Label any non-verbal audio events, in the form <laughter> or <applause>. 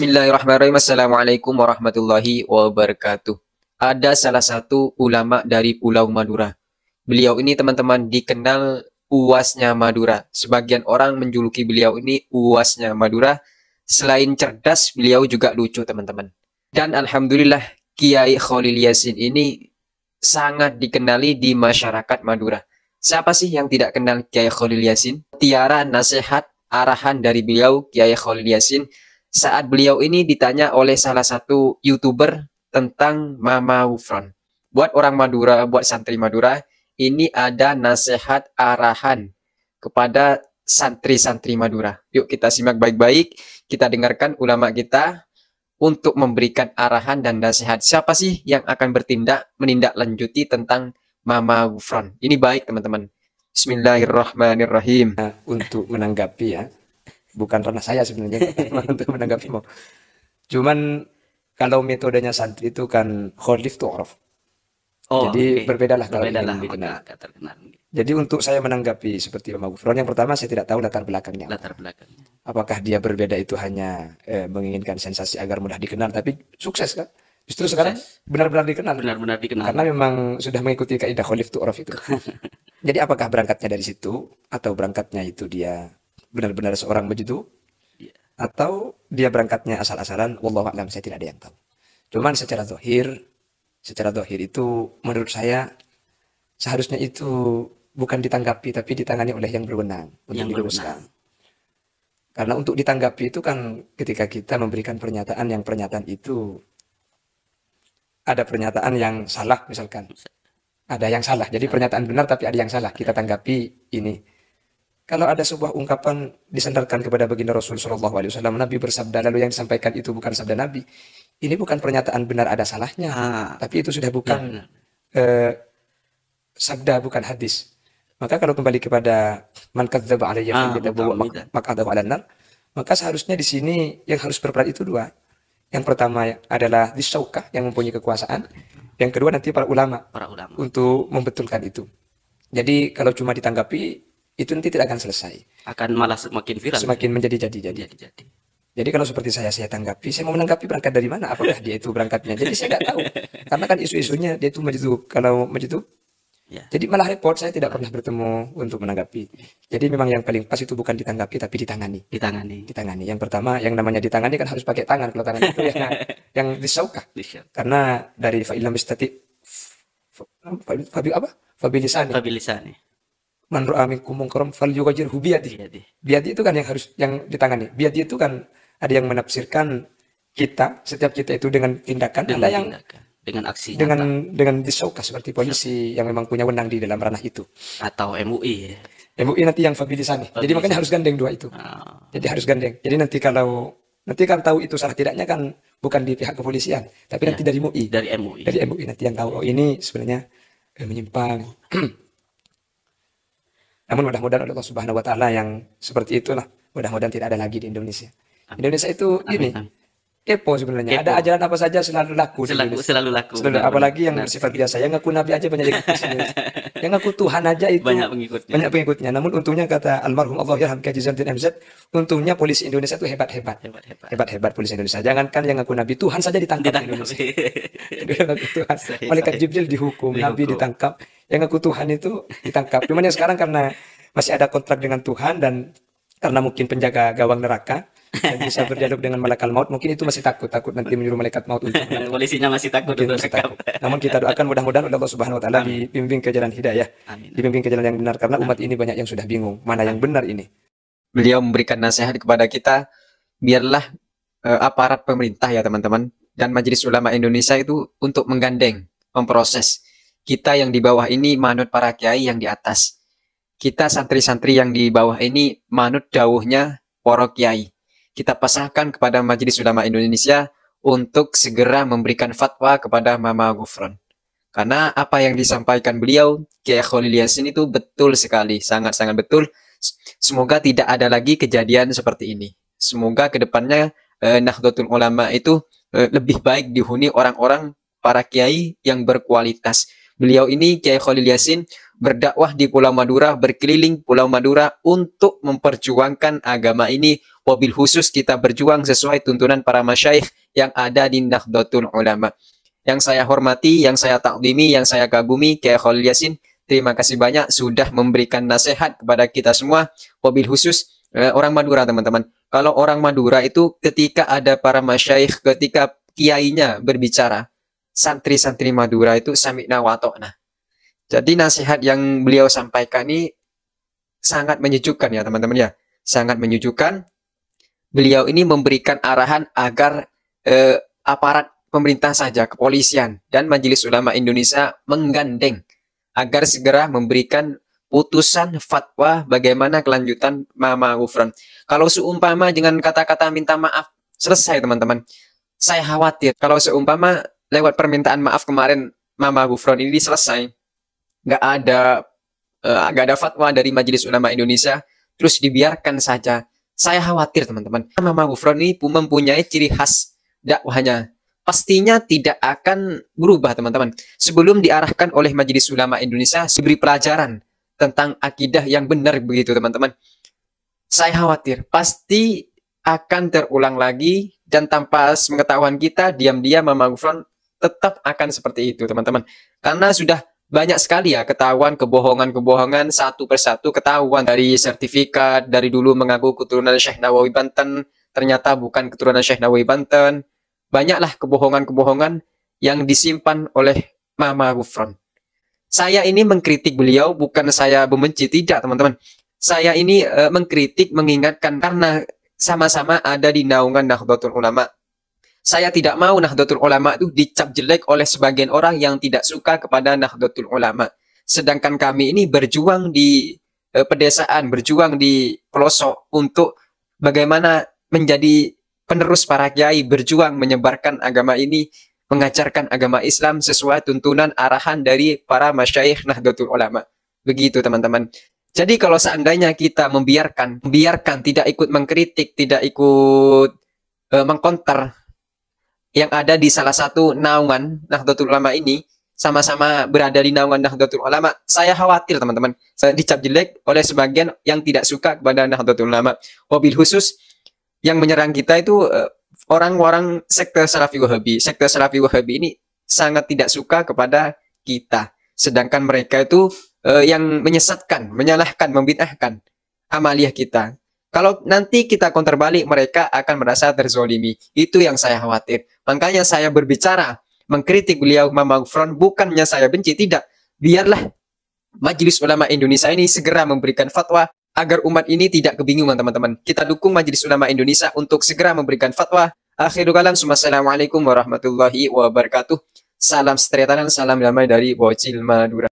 Bismillahirrahmanirrahim. Assalamualaikum warahmatullahi wabarakatuh. Ada salah satu ulama dari Pulau Madura. Beliau ini teman-teman dikenal uasnya Madura. Sebagian orang menjuluki beliau ini uasnya Madura. Selain cerdas, beliau juga lucu teman-teman. Dan Alhamdulillah Kiai Khalil Yasin ini sangat dikenali di masyarakat Madura. Siapa sih yang tidak kenal Kiai Khalil Yasin? Tiara nasihat arahan dari beliau Kiai Khalil Yasin saat beliau ini ditanya oleh salah satu YouTuber tentang Mama Wufron. Buat orang Madura, buat santri Madura, ini ada nasihat arahan kepada santri-santri Madura. Yuk kita simak baik-baik, kita dengarkan ulama kita untuk memberikan arahan dan nasihat. Siapa sih yang akan bertindak menindaklanjuti tentang Mama Wufron? Ini baik teman-teman. Bismillahirrahmanirrahim. Untuk menanggapi ya, bukan ranah saya sebenarnya <laughs> untuk menanggapi mau. Cuman kalau metodenya santri itu kan tuh orof. Oh, Jadi okay. berbedalah kalau berbedalah ingin dikenal. Jadi untuk saya menanggapi seperti Pak Gufron yang pertama saya tidak tahu latar belakangnya. Latar belakangnya. Apakah dia berbeda itu hanya eh, menginginkan sensasi agar mudah dikenal tapi sukses kan? Justru sukses. sekarang benar-benar dikenal. Benar-benar dikenal. Karena memang sudah mengikuti kaidah khalif tu'raf itu. <laughs> Jadi apakah berangkatnya dari situ atau berangkatnya itu dia benar-benar seorang begitu yeah. atau dia berangkatnya asal-asalan wallahu alam saya tidak ada yang tahu cuman secara zahir secara zahir itu menurut saya seharusnya itu bukan ditanggapi tapi ditangani oleh yang berwenang untuk yang dirumuskan berwenang. Karena untuk ditanggapi itu kan ketika kita memberikan pernyataan yang pernyataan itu ada pernyataan yang salah misalkan. Ada yang salah. Jadi nah. pernyataan benar tapi ada yang salah. Kita tanggapi ini. Kalau ada sebuah ungkapan disandarkan kepada baginda Rasul Shallallahu Alaihi Wasallam, Nabi bersabda lalu yang disampaikan itu bukan sabda Nabi. Ini bukan pernyataan benar ada salahnya, ah. tapi itu sudah bukan ya. eh, sabda bukan hadis. Maka kalau kembali kepada mankat kadzdzaba alayya ah, kita bawa maka ada maka seharusnya di sini yang harus berperan itu dua. Yang pertama adalah disaukah yang mempunyai kekuasaan, yang kedua nanti para ulama, para ulama untuk membetulkan itu. Jadi kalau cuma ditanggapi itu nanti tidak akan selesai. Akan malah semakin viral. Semakin menjadi-jadi-jadi. Jadi-jadi. Jadi kalau seperti saya saya tanggapi, saya mau menanggapi berangkat dari mana, apakah dia itu berangkatnya. Jadi saya nggak tahu, karena kan isu-isunya dia itu tuh. Kalau menjetuh, ya. jadi malah repot. Saya tidak pernah bertemu untuk menanggapi. Jadi memang yang paling pas itu bukan ditanggapi, tapi ditangani. Ditangani. Ditangani. Yang pertama, yang namanya ditangani kan harus pakai tangan. Kalau tangan itu yang yang disauka. Karena dari fa'ilam istatik, fa'ilam apa? Fabilisani. Fabilisani man ra'a minkum munkaram falyughayyirhu hubiati. Biyadi itu kan yang harus yang ditangani. Biyadi itu kan ada yang menafsirkan kita setiap kita itu dengan tindakan dengan ada yang tindakan. dengan aksi dengan nyata. dengan disoka seperti polisi yang memang punya wenang di dalam ranah itu atau MUI ya. MUI nanti yang sana Jadi makanya harus gandeng dua itu. Oh. Jadi harus gandeng. Jadi nanti kalau nanti kan tahu itu salah tidaknya kan bukan di pihak kepolisian, tapi ya. nanti dari MUI. Dari MUI. Dari MUI nanti yang tahu oh ini sebenarnya eh, menyimpang. <clears throat> Namun mudah-mudahan Allah Subhanahu wa taala yang seperti itulah mudah-mudahan tidak ada lagi di Indonesia. Indonesia itu ini kepo sebenarnya. Kepo. Ada ajaran apa saja selalu laku. Selalu selalu laku. Selalu, benar, apalagi benar. yang bersifat biasa. Yang ngaku nabi aja banyak <laughs> Yang ngaku Tuhan aja itu banyak pengikutnya. Banyak pengikutnya. Namun untungnya kata almarhum Allah Kiai ya, Zainuddin MZ, untungnya polisi Indonesia itu hebat-hebat. Hebat-hebat. polisi Indonesia. Jangankan yang ngaku nabi, Tuhan saja ditangkap, ditangkap. di Indonesia. Tuhan. <laughs> Malaikat Jibril dihukum, dihukum, nabi ditangkap yang ngaku Tuhan itu ditangkap. Cuman yang sekarang karena masih ada kontrak dengan Tuhan dan karena mungkin penjaga gawang neraka dan bisa berdialog dengan malaikat maut mungkin itu masih takut takut nanti menyuruh malaikat maut untuk <laughs> polisinya masih takut mungkin untuk takut. namun kita doakan mudah-mudahan oleh Allah Subhanahu wa taala dibimbing ke jalan hidayah Amin. dibimbing ke jalan yang benar karena umat ini banyak yang sudah bingung mana yang benar ini beliau memberikan nasihat kepada kita biarlah uh, aparat pemerintah ya teman-teman dan majelis ulama Indonesia itu untuk menggandeng memproses kita yang di bawah ini manut para kiai yang di atas. Kita santri-santri yang di bawah ini manut dawuhnya para kiai. Kita pasahkan kepada Majelis Ulama Indonesia untuk segera memberikan fatwa kepada Mama Gufron. Karena apa yang disampaikan beliau, Kiai Khalil Yasin itu betul sekali, sangat-sangat betul. Semoga tidak ada lagi kejadian seperti ini. Semoga kedepannya eh, Nahdlatul Ulama itu eh, lebih baik dihuni orang-orang para kiai yang berkualitas, Beliau ini Kiai Khalil Yasin berdakwah di Pulau Madura, berkeliling Pulau Madura untuk memperjuangkan agama ini. mobil khusus kita berjuang sesuai tuntunan para masyaikh yang ada di Nahdlatul Ulama. Yang saya hormati, yang saya takdimi, yang saya kagumi, Kiai Khalil Yasin, terima kasih banyak sudah memberikan nasihat kepada kita semua. mobil khusus eh, orang Madura, teman-teman. Kalau orang Madura itu ketika ada para masyaikh, ketika kiainya berbicara, santri-santri Madura itu samikna watokna. Jadi nasihat yang beliau sampaikan ini sangat menyejukkan ya teman-teman ya. Sangat menyejukkan. Beliau ini memberikan arahan agar eh, aparat pemerintah saja, kepolisian dan Majelis Ulama Indonesia menggandeng agar segera memberikan putusan fatwa bagaimana kelanjutan Mama Gufran. Kalau seumpama dengan kata-kata minta maaf selesai teman-teman. Saya khawatir kalau seumpama lewat permintaan maaf kemarin Mama Gufron ini selesai. Nggak ada uh, nggak ada fatwa dari Majelis Ulama Indonesia terus dibiarkan saja. Saya khawatir teman-teman. Mama Gufron ini mempunyai ciri khas dakwahnya. Pastinya tidak akan berubah teman-teman. Sebelum diarahkan oleh Majelis Ulama Indonesia diberi pelajaran tentang akidah yang benar begitu teman-teman. Saya khawatir pasti akan terulang lagi dan tanpa pengetahuan kita diam-diam Mama Gufron tetap akan seperti itu, teman-teman. Karena sudah banyak sekali ya ketahuan kebohongan-kebohongan satu persatu ketahuan dari sertifikat dari dulu mengaku keturunan Syekh Nawawi Banten ternyata bukan keturunan Syekh Nawawi Banten banyaklah kebohongan-kebohongan yang disimpan oleh Mama Gufron saya ini mengkritik beliau bukan saya membenci tidak teman-teman saya ini e, mengkritik mengingatkan karena sama-sama ada di naungan Nahdlatul Ulama saya tidak mau Nahdlatul Ulama itu dicap jelek oleh sebagian orang yang tidak suka kepada Nahdlatul Ulama. Sedangkan kami ini berjuang di eh, pedesaan, berjuang di pelosok untuk bagaimana menjadi penerus para kiai, berjuang menyebarkan agama ini, mengajarkan agama Islam sesuai tuntunan arahan dari para masyayikh Nahdlatul Ulama. Begitu teman-teman. Jadi kalau seandainya kita membiarkan, membiarkan tidak ikut mengkritik, tidak ikut e, mengkonter yang ada di salah satu naungan Nahdlatul Ulama ini sama-sama berada di naungan Nahdlatul Ulama. Saya khawatir teman-teman, saya dicap jelek oleh sebagian yang tidak suka kepada Nahdlatul Ulama. Mobil khusus yang menyerang kita itu eh, orang-orang sektor Salafi Wahabi. Sektor Salafi Wahabi ini sangat tidak suka kepada kita. Sedangkan mereka itu eh, yang menyesatkan, menyalahkan, membid'ahkan amaliah kita. Kalau nanti kita konter balik, mereka akan merasa terzolimi. Itu yang saya khawatir. Makanya saya berbicara, mengkritik beliau Mamang Front, bukannya saya benci, tidak. Biarlah Majelis Ulama Indonesia ini segera memberikan fatwa agar umat ini tidak kebingungan teman-teman. Kita dukung Majelis Ulama Indonesia untuk segera memberikan fatwa. Akhirul kalam, Assalamualaikum warahmatullahi wabarakatuh. Salam setia dan salam damai dari Bocil Madura.